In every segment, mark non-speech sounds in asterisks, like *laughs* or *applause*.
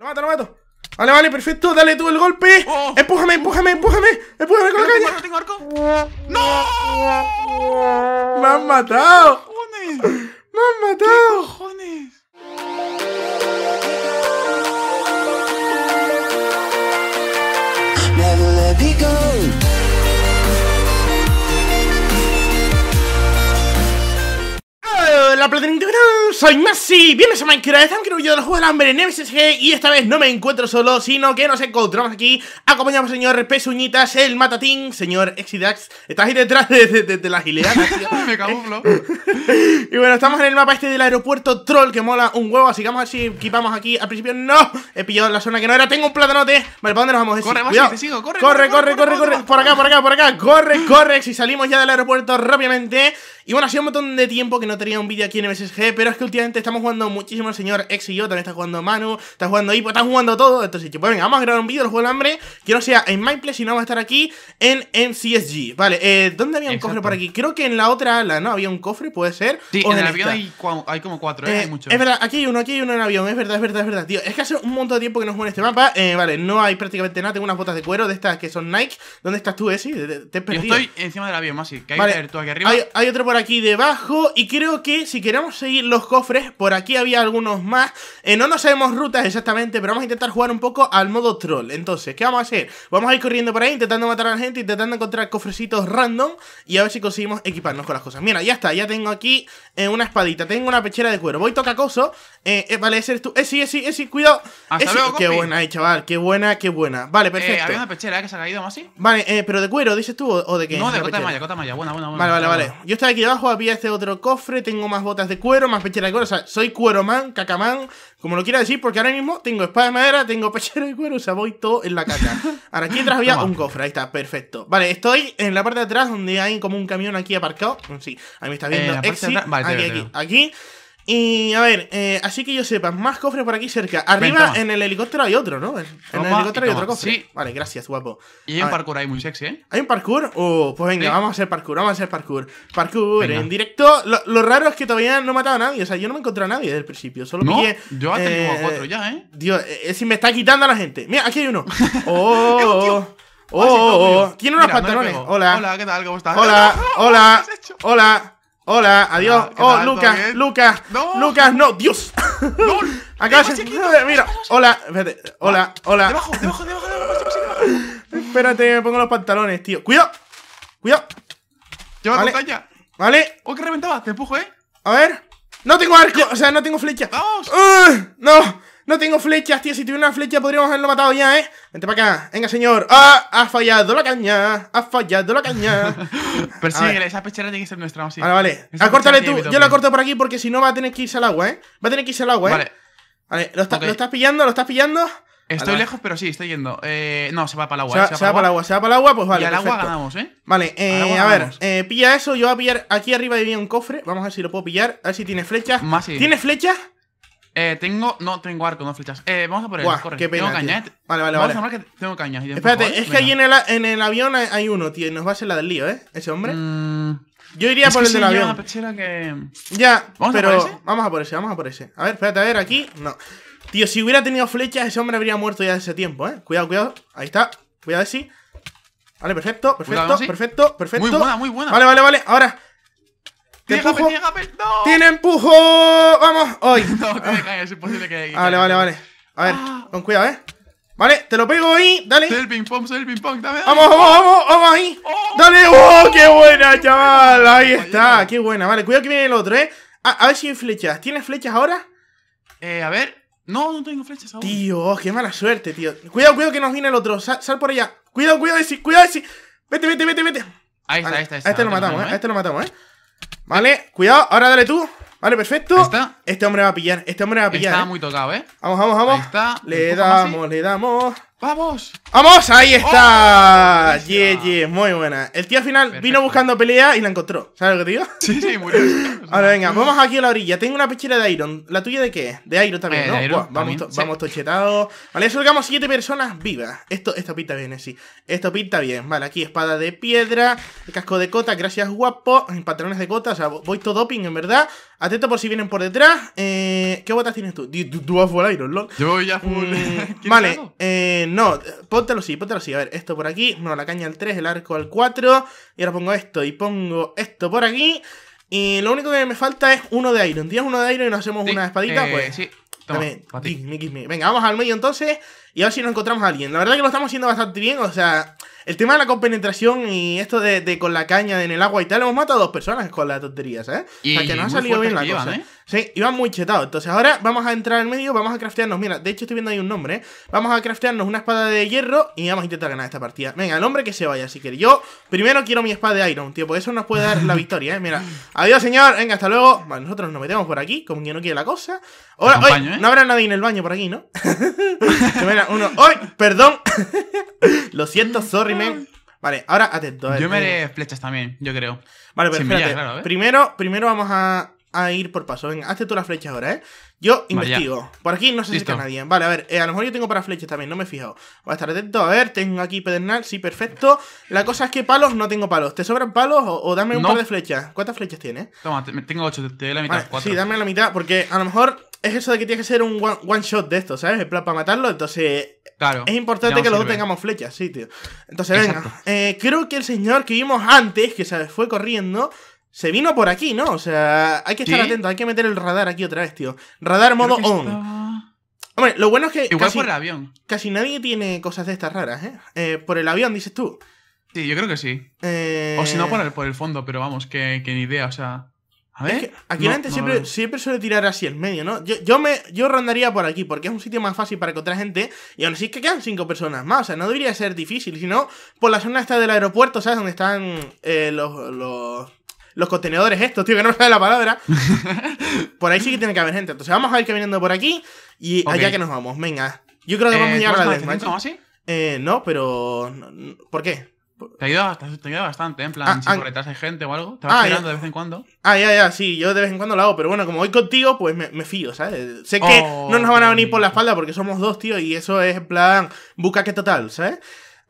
Lo mato, lo mato. Vale, vale, perfecto. Dale tú el golpe. Oh. Empújame, empújame, empújame. Empújame con la caña. No tengo arco. ¡No! ¡Me han matado! ¡Me han matado! ¿Qué cojones? Eh, la platinita soy Masi, bienvenidos a Minecraft, no yo del juego del hambre en MSG y esta vez no me encuentro solo, sino que nos encontramos aquí acompañamos al señor Pesuñitas, el Matatín, señor Exidax, estás ahí detrás de, de, de, las *laughs* en me *laughs* y bueno, estamos en el mapa este del aeropuerto Troll, que mola un huevo, así que vamos a ver si equipamos aquí, al principio no, he pillado la zona que no era, tengo un platanote, vale, ¿para dónde nos vamos? Corre, corre, corre, corre, corre, corre, por acá, por acá, por acá, corre, corre, si salimos ya del aeropuerto rápidamente, y bueno, sido un montón de tiempo que no tenía un vídeo aquí en MSG, pero es que últimamente estamos jugando muchísimo el señor ex y yo, también está jugando Manu, está jugando Hipo, está jugando todo. Entonces, pues venga, vamos a grabar un vídeo del juego del hambre, que no sea en MyPlay, sino vamos a estar aquí en MCSG. Vale, eh, ¿dónde había un cofre por aquí? Creo que en la otra ala, ¿no? Había un cofre, puede ser. Sí, en el avión hay, como cuatro, ¿eh? ¿eh? hay muchos. Es verdad, aquí hay uno, aquí hay uno en avión, es verdad, es verdad, es verdad, tío. Es que hace un montón de tiempo que no juego en este mapa. Eh, vale, no hay prácticamente nada, tengo unas botas de cuero de estas que son Nike. ¿Dónde estás tú, Esi? Te, te he perdido. Yo estoy encima del avión, más que hay vale. aquí arriba. Hay, hay otro por aquí debajo y creo que si queremos seguir los cofres, por aquí había algunos más eh, No nos sabemos rutas exactamente, pero vamos a intentar jugar un poco al modo troll Entonces, ¿qué vamos a hacer? Vamos a ir corriendo por ahí, intentando matar a la gente, intentando encontrar cofrecitos random Y a ver si conseguimos equiparnos con las cosas Mira, ya está, ya tengo aquí eh, una espadita, tengo una pechera de cuero Voy toca coso, eh, vale, ese eres tú Eh, sí, sí, sí, cuidado ah, Hasta luego, Qué buena, chaval, qué buena, qué buena Vale, perfecto Había una pechera que se ha caído, más así Vale, pero de cuero, dices tú, o, de qué? No, de cota de malla, cota de malla, buena, buena, buena Vale, vale, vale, yo estaba aquí abajo, había este otro cofre, tengo más botas de cuero, más pechera soy cuero o sea, soy cacamán, como lo quiera decir, porque ahora mismo tengo espada de madera, tengo pechero de cuero, o sea, voy todo en la caca. *laughs* Ahora aquí detrás había un cofre, ahí está, perfecto. Vale, estoy en la parte de atrás donde hay como un camión aquí aparcado. Mm, sí, ahí me está viendo. Eh, ah, aquí, aquí, aquí. Y a ver, eh, así que yo sepa, más cofres por aquí cerca. Arriba en el helicóptero hay otro, ¿no? En el helicóptero hay otro cofre. Sí. Vale, gracias, guapo. Y hay un parkour ahí muy sexy, ¿eh? ¿Hay un parkour? Oh, pues venga, vamos a hacer parkour, vamos a hacer parkour. Parkour en directo. Lo, raro es que todavía no he matado a nadie. O sea, yo no me he encontrado a nadie desde el principio. Solo ¿No? Yo hasta a eh, cuatro ya, ¿eh? Dios, es eh, si me está quitando a la gente. Mira, aquí hay uno. *laughs* Oh, ¡Oh! ¡Oh! Ah, oh, Tiene oh, oh. unos pantalones. hola. Hola, ¿qué tal? ¿Cómo estás? Hola, *laughs* hola. Hola. Hola, ah, adiós. oh, Lucas, Lucas, no. Lucas, no, Dios. *laughs* Acá se... Mira, hola, espérate, hola, ah, hola. Debajo, debajo, debajo, Espérate, me pongo los pantalones, tío. Cuidado, cuidado. Lleva vale. Vale. Oh, que reventaba, te empujo, eh. A ver. No tengo arco, o sea, no tengo flecha. Vamos. no. No tengo flechas, tío. Si tuviera una flecha podríamos haberlo matado ya, ¿eh? Vente para acá. Venga, señor. ¡Ah! Ha fallado la caña. Ha fallado la caña. *laughs* Persíguele. Esa pechera tiene que ser nuestra. Vamos, sí. Vale, vale. Acórtale tú. Yo la corto por aquí porque si no va a tener que irse al agua, ¿eh? Va a tener que irse al agua, ¿eh? Vale. Vale, ¿lo, estás pillando? ¿Lo estás pillando? Estoy lejos, pero sí, estoy yendo. Eh, no, se va para el ¿eh? agua. Se, va, para el agua, se va para el agua, pues vale. Y al agua ganamos, ¿eh? Vale, eh, a ver, eh, pilla eso. Yo voy a pillar. Aquí arriba había un cofre. Vamos a ver si lo puedo pillar. A ver si tiene flechas. ¿Tiene flechas? Eh, tengo. No, tengo arco, no flechas. Eh, vamos a por Buah, corre. Qué pena, tengo Vale, vale, vale. tengo Espérate, es que ahí en el, en el, avión hay uno, tío. Y nos va a ser la del lío, ¿eh? Ese hombre. Mm. yo iría por el del avión. Que... Ya, pero. ese? Vamos a por ese, vamos a por ese. A ver, espérate, a ver, aquí. No. Tío, si hubiera tenido flechas, ese hombre habría muerto ya hace tiempo, ¿eh? Cuidado, cuidado. Ahí está. Cuidado, sí. Vale, perfecto, perfecto, perfecto, perfecto. Muy buena, muy buena. Vale, vale, vale. Ahora. ¡Tiene empujo! tiene ¡No! ¡Tiene empujo! ¡Vamos! ¡Hoy! *laughs* No, que me caiga, es imposible que. vale, vale, vale. A ver, ah. con cuidado, ¿eh? Vale, te lo pego ahí, dale. Soy el ping pong, soy el ping pong, Vamos, vamos, vamos, vamos ahí. Oh. Dale, oh, qué oh, buena, oh, chaval. Ahí está, qué buena. Vale, cuidado que viene el otro, eh. A, ver si hay flechas. ¿Tienes flechas ahora? Eh, a ver. No, no tengo flechas ahora. Tío, qué mala suerte, tío. Cuidado, cuidado que nos viene el otro. Sal, por allá. Cuidado, cuidado, ese, cuidado, ese. Vete, vete, vete, vete. Ahí está, ahí está, ahí está. A este lo matamos, ¿eh? eh. A este lo matamos, eh. Vale, cuidado, ahora dale tú. Vale, perfecto. Está. Este hombre va a pillar, este hombre va a pillar. Está ¿eh? muy tocado, ¿eh? Vamos, vamos, vamos. Le damos, le damos. ¡Vamos! ¡Vamos! ¡Ahí está! ¡Oh! yeah, muy buena. El tío al final vino buscando pelea y la encontró. ¿Sabes lo que digo? Sí, sí, muy bien *laughs* Ahora venga, vamos aquí a la orilla. Tengo una pechera de Iron. ¿La tuya de qué? De Iron también, eh, ¿no? Vamos, vamos tochetados. Vale, salgamos siete personas vivas. Esto, esto pinta bien, eh, sí. Esto pinta bien. Vale, aquí espada de piedra, el casco de cota, gracias guapo, patrones de cota, o sea, voy todo doping, en verdad. Atento por si vienen por detrás. Eh, ¿Qué botas tienes tú? Tú, vas full Iron, LOL. Yo voy a full. Mm, *laughs* vale, eh, no, póntelo sí, póntelo así. A ver, esto por aquí, no, la caña al 3, el arco al 4. Y ahora pongo esto y pongo esto por aquí. Y lo único que me falta es uno de Iron. ¿Tienes uno de Iron y nos hacemos una espadita? Eh, pues. Sí, Venga, vamos al medio entonces y ahora si nos encontramos a alguien. La verdad que lo estamos haciendo bastante bien, o sea, el tema de la compenetración y esto de, con la caña en el agua y tal, hemos matado a dos personas con las tonterías, ¿eh? o sea, que no ha salido bien la cosa. ¿eh? Sí, iban muy chetado Entonces ahora vamos a entrar en medio, vamos a craftearnos, mira, de hecho estoy viendo ahí un nombre, ¿eh? Vamos a craftearnos una espada de hierro y vamos a intentar ganar esta partida. Venga, el hombre que se vaya, si quiere. Yo primero quiero mi espada de Iron, tío, porque eso nos puede dar la victoria, ¿eh? Mira, adiós señor, venga, hasta luego. Vale, nosotros nos metemos por aquí, como quien no quiere la cosa. Ahora, ¿eh? no habrá nadie en el baño por aquí, ¿no? *laughs* uno. ¡Ay! Perdón. *laughs* Lo siento, sorry, man. Vale, ahora atento. Yo me haré eh. flechas también, yo creo. Vale, pero ¿eh? primero, primero vamos a a ir por paso. Venga, hazte tú la flecha ahora, ¿eh? Yo investigo. Por aquí no se acerca nadie. Vale, a ver, eh, a lo mejor yo tengo para flechas también, no me he fijado. Voy a estar atento. A ver, tengo aquí pedernal, sí, perfecto. La cosa es que palos no tengo palos. ¿Te sobran palos o, dame un par de flechas? ¿Cuántas flechas tienes? Toma, me tengo ocho, te, doy la mitad. Sí, dame la mitad, porque a lo mejor es eso de que tiene que ser un one, shot de esto, ¿sabes? El plan para matarlo, entonces. Claro. Es importante que los dos tengamos flechas, sí, tío. Entonces, venga. Eh, creo que el señor que vimos antes, que se fue corriendo se vino por aquí, ¿no? O sea, hay que estar atento, hay que meter el radar aquí otra vez, tío. Radar modo on. Hombre, lo bueno es que. Igual casi, por el avión. Casi nadie tiene cosas de estas raras, ¿eh? eh por el avión, dices tú. Sí, yo creo que sí. Eh, o si no, por el, por el fondo, pero vamos, que, ni idea, o sea. A ver. aquí la gente siempre, siempre, suele tirar así el medio, ¿no? Yo, yo, me, yo rondaría por aquí, porque es un sitio más fácil para encontrar gente. Y aún así es que quedan cinco personas más. O sea, no debería ser difícil. Si no, por la zona esta del aeropuerto, ¿sabes? Donde están eh, los, los contenedores estos, tío, que no me sale la palabra. *laughs* por ahí sí que tiene que haber gente. Entonces vamos a ir caminando por aquí y allá que nos vamos. Venga. Yo creo que vamos a eh, llegar a la ¿No así? Eh, no, pero... ¿Por qué? Te ayuda, te ¿eh? bastante, en plan, ah, si ah. hay gente o algo, te vas ah, de vez en cuando. Ah, ya, ya, sí, yo de vez en cuando lo hago, pero bueno, como voy contigo, pues me, fío, ¿sabes? Sé que no nos van a venir por la espalda porque somos dos, tío, y eso es en plan que total, ¿sabes?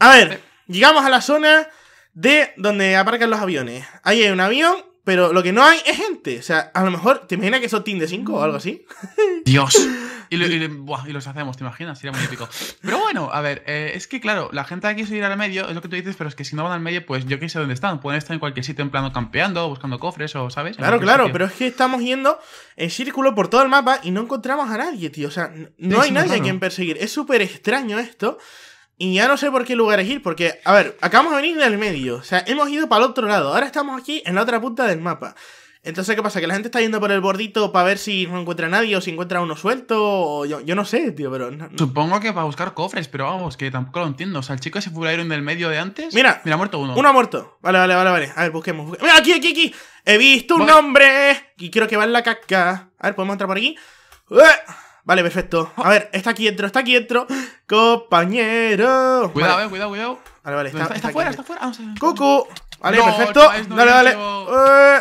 A ver, eh. llegamos a la zona, de donde aparcan los aviones. Ahí hay un avión, pero lo que no hay es gente. O sea, a lo mejor, ¿te imaginas que son Team de 5 o algo así? *laughs* Dios. *laughs* Y, los hacemos, ¿te imaginas? Sería muy épico. Pero bueno, a ver, eh, es que claro, la gente aquí subir ir al medio, es lo que tú dices, pero es que si no van al medio, pues yo qué sé dónde están. Pueden estar en cualquier sitio, en plano campeando, buscando cofres o, ¿sabes? claro, claro, pero es que estamos yendo en círculo por todo el mapa y no encontramos a nadie, tío. O sea, no hay nadie a quien perseguir. Es súper extraño esto. Y ya no sé por qué lugar es ir, porque, a ver, acabamos de venir del medio. O sea, hemos ido para el otro lado. Ahora estamos aquí en la otra punta del mapa. Entonces, ¿qué pasa? Que la gente está yendo por el bordito para ver si no encuentra a nadie o si encuentra uno suelto. O yo, yo no sé, tío, pero. Supongo que para buscar cofres, pero vamos, que tampoco lo entiendo. O sea, el chico ese en del medio de antes. Mira, mira, ha muerto uno. Uno ha muerto. Vale, vale, vale, vale. A ver, busquemos. Mira, aquí, aquí, aquí. He visto un hombre. Y creo que va en la caca. A ver, podemos entrar por aquí. ¡Eh! Vale, perfecto. A ver, está aquí dentro, está aquí dentro. Compañero. Cuidado, eh, cuidado, cuidado. Vale, vale, está, está, está fuera, está fuera. Ah, Coco. Vale, perfecto. dale, dale. Eh,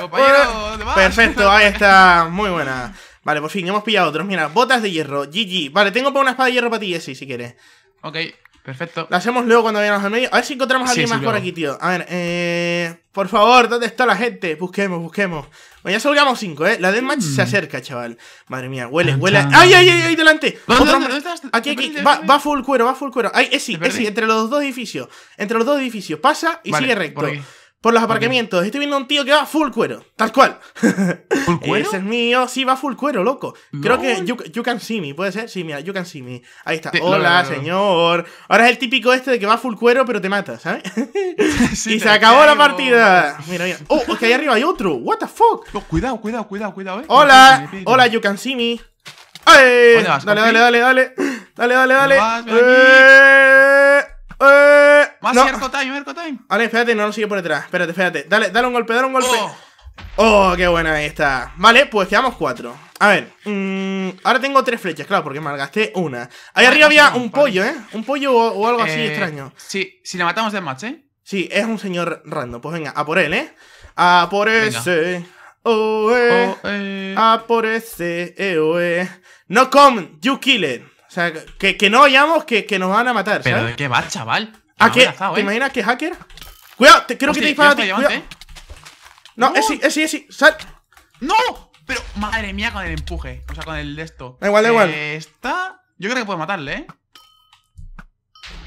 eh. Perfecto, ahí está. Muy buena. Vale, por fin, hemos pillado otros. Mira, botas de hierro. GG. Vale, tengo para una espada de hierro para ti, Jesse, si quieres. Ok. Perfecto. Lo hacemos luego cuando vayamos al medio. A ver si encontramos a alguien más por aquí, tío. A ver, eh, por favor, ¿dónde está la gente? Busquemos, busquemos. Bueno, ya salgamos cinco, ¿eh? La deathmatch se mm. acerca, chaval. Madre mía, huele, huele. ¡Ay, ay, ay, ay! ¡Delante! Aquí, aquí. Va, va, full cuero, va full cuero. Ay, eh, sí, eh, sí entre los dos edificios. Entre los dos edificios. Pasa y sigue recto. Por los aparcamientos. Estoy viendo a un tío que va full cuero. Tal cual. *laughs* ¿Full *laughs* cuero? Ese es mío. Sí, va full cuero, loco. Creo que you, Can See Me. ¿Puede ser? Sí, mira, You Can See Me. Ahí está. Hola, señor. Ahora es el típico este de que va full cuero, pero te mata, ¿sabes? *laughs* y se acabó la partida. Mira, mira. Oh, es que ahí arriba hay otro. What the fuck. cuidado, cuidado, cuidado, cuidado. Eh. Hola. Hola, You Can See Me. ¡Ay! Dale, dale, dale, dale, dale. Dale, dale, dale. Eh, eh, más no. time, time. espérate, no lo sigue por detrás. Espérate, espérate. Dale, dale un golpe, dale un golpe. Oh, oh qué buena esta. Vale, pues quedamos cuatro. A ver, mm, ahora tengo tres flechas, claro, porque malgasté una. Ahí arriba había un pollo, ¿eh? Un pollo o, algo así eh, extraño. Sí, si le matamos de match, ¿eh? Sí, es un señor random. Pues venga, a por él, ¿eh? A por ese. Oh, eh. A por ese. Eh, No come, you kill it. O sea, que, no vayamos que, nos van a matar. Pero de qué va, chaval. ¿A ah, qué? ¿Te ¿eh? imaginas que hacker? Cuidado, te, quiero que te dispara a ti. No, es sí, es Sal. ¡No! Pero, madre mía, con el empuje. O sea, con el de esto. Da igual, da igual. Eh, está. Yo creo que puedo matarle, ¿eh?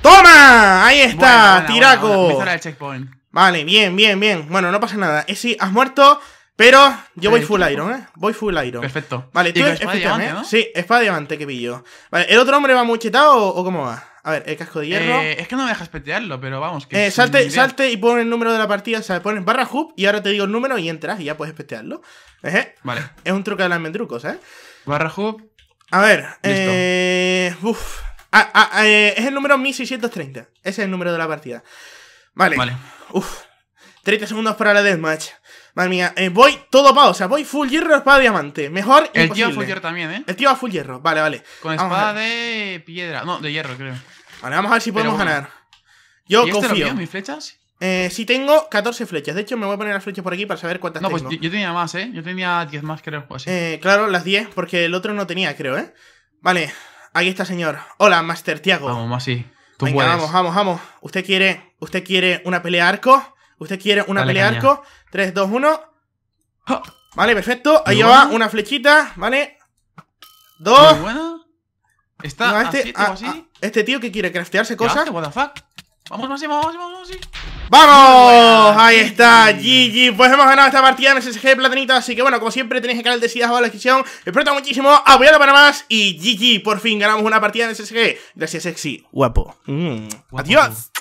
¡Toma! Ahí está, tiraco. Vale, bien, bien, bien. Bueno, no pasa nada. Esi, has muerto, pero yo voy full iron, ¿eh? Voy full iron. Perfecto. Vale, tú espada diamante, Sí, espada diamante que pillo. Vale, ¿el otro hombre va muy chetado o cómo va? A ver, el casco de hierro. Eh, es que no me dejas petearlo, pero vamos. eh, salte, salte y pon el número de la partida, o sea, pones barra hub y ahora te digo el número y entras y ya puedes petearlo. ¿Eh? Vale. Es un truco de las mendrucos, ¿eh? Barra hub. A ver, eh, ah, ah, es el número 1630. Ese es el número de la partida. Vale. Vale. Uf. 30 segundos para la deathmatch. Madre mía, eh, voy todo pa, o sea, voy full hierro, espada diamante. Mejor El tío tío full hierro también, ¿eh? El tío a full hierro, vale, vale. Con espada de piedra, no, de hierro, creo. Vale, vamos a ver si podemos ganar. Yo confío. Este lo mis flechas? Eh, sí tengo 14 flechas. De hecho, me voy a poner las flechas por aquí para saber cuántas tengo. No, pues yo tenía más, ¿eh? Yo tenía 10 más, creo, Eh, claro, las 10, porque el otro no tenía, creo, ¿eh? Vale, aquí está, señor. Hola, Master Tiago. Vamos, sí. Tú puedes. vamos, vamos, vamos. ¿Usted quiere, usted quiere una pelea arco? ¿Usted quiere una pelea arco? 3, 2, 1. Vale, perfecto. Ahí va una flechita, ¿vale? Dos. Bueno. Está este, así. Ah, ah, este tío que quiere craftearse cosas. What the fuck? Vamos, vamos, vamos, vamos, ¡Vamos! Ahí está, GG. Pues hemos ganado esta partida en SSG Platanito. Así que bueno, como siempre, tenéis el canal de Sidas abajo la descripción. Espero muchísimo, apoyadlo para más. Y GG, por fin ganamos una partida en SSG. Gracias, sexy, guapo. Mm. guapo. Adiós.